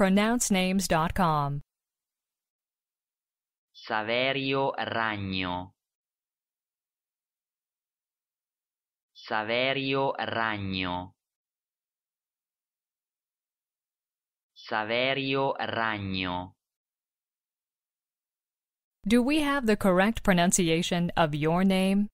pronouncenames.com. Saverio Ragno. Saverio Ragno. Saverio Ragno. Do we have the correct pronunciation of your name?